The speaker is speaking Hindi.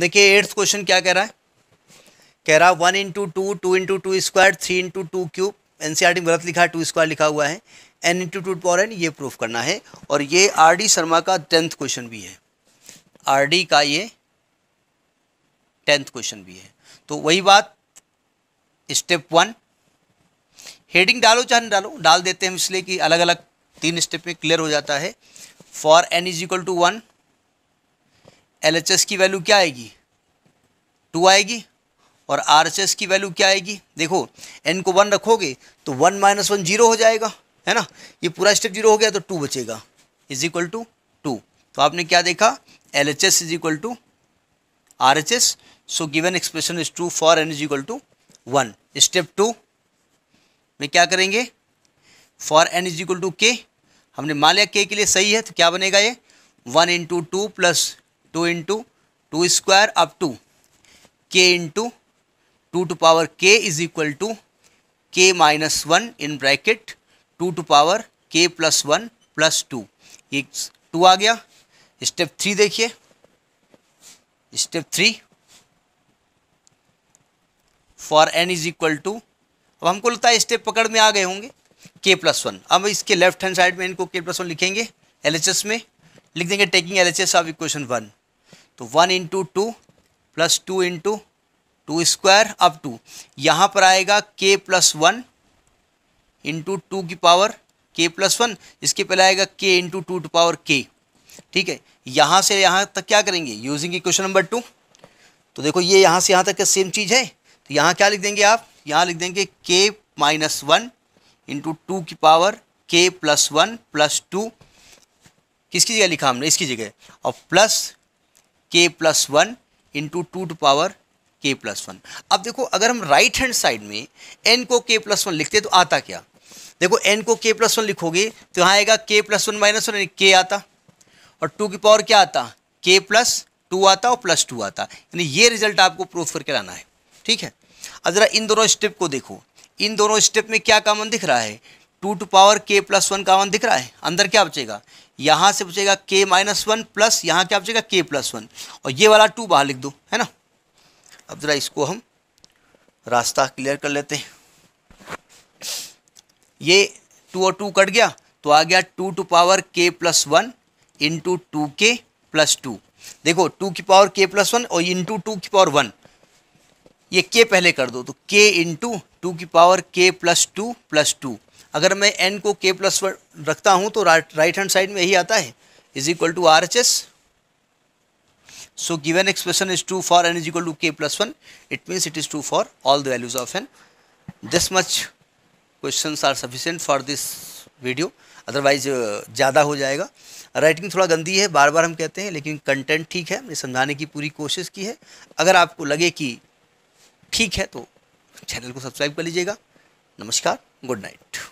देखिए एट्थ क्वेश्चन क्या कह रहा है कह रहा है one into two two into two square three into two cube N C R T गलत लिखा है टू स्क्वायर लिखा हुआ है n into two for n ये प्रूफ करना है और ये आर डी शर्मा का टेंथ क्वेश्चन भी है आर डी का ये टेंथ क्वेश्चन भी है तो वही बात स्टेप वन हेडिंग डालो चाहे डालो डाल देते हैं इसलिए कि अलग अलग तीन स्टेप में क्लियर हो जाता है for n is equal to one L H S की वैल्यू क्या आएगी टू आएगी और आर एच एस की वैल्यू क्या आएगी देखो एन को वन रखोगे तो वन माइनस वन जीरो हो जाएगा है ना ये पूरा स्टेप जीरो हो गया तो टू बचेगा इज इक्वल टू टू तो आपने क्या देखा L H S is equal to R H S so given expression is true for n is equal to one step two में क्या करेंगे for n is equal to k हमने मान लिया के के लिए सही है तो क्या बनेगा ये one into two plus two into two square up to k into two to power k is equal to k minus one in bracket two to power k plus one plus two ये टू आ गया स्टेप थ्री देखिए step three for n is equal to अब हमको लगता है स्टेप पकड़ में आ गए होंगे के प्लस वन अब इसके लेफ्ट हैंड साइड में इनको के प्लस वन लिखेंगे एल में लिख देंगे taking L H S of equation one तो one into two plus two into two square अब टू यहाँ पर आएगा k plus one into two की पावर के प्लस वन इसके पहले आएगा के इंटू टू टू पावर के ठीक है यहाँ से यहाँ तक क्या करेंगे यूजिंग क्वेश्चन नंबर टू तो देखो ये यहाँ से यहाँ तक का सेम चीज़ है तो यहाँ क्या लिख देंगे आप यहाँ लिख देंगे k minus one into two की power k plus one plus two किसकी जगह लिखा हमने इसकी जगह और plus k plus one into two to power k plus one अब देखो अगर हम राइट हैंड साइड में एन को के प्लस वन लिखते तो आता क्या देखो एन को के प्लस वन लिखोगे तो यहाँ आएगा k plus one minus one के आता और टू की पावर क्या आता के प्लस टू आता और प्लस टू आता यानी ये रिजल्ट आपको प्रूफ करके लाना है ठीक है अब ज़रा इन दोनों स्टेप को देखो इन दोनों स्टेप में क्या कॉमन दिख रहा है two to power k plus one common दिख रहा है अंदर क्या बचेगा यहाँ से बचेगा के माइनस वन प्लस यहाँ क्या बचेगा के प्लस वन और ये वाला टू बाहर लिख दो है ना अब ज़रा इसको हम रास्ता क्लियर कर लेते हैं ये टू और टू कट गया तो आ गया two to power k plus one into two k plus two देखो टू की पावर के प्लस वन और इंटू टू की पावर वन ये के पहले कर दो तो के इंटू टू की power k plus two plus two अगर मैं एन को के प्लस वन रखता हूँ तो राइट हैंड साइड में यही आता है is equal to R H S so given expression is true for n is equal to k plus one it means it is true for all the values of n this much question are sufficient for this video otherwise ज़्यादा हो जाएगा राइटिंग थोड़ा गंदी है बार बार हम कहते हैं लेकिन कंटेंट ठीक है हमने समझाने की पूरी कोशिश की है अगर आपको लगे कि ठीक है तो चैनल को सब्सक्राइब कर लीजिएगा नमस्कार गुड नाइट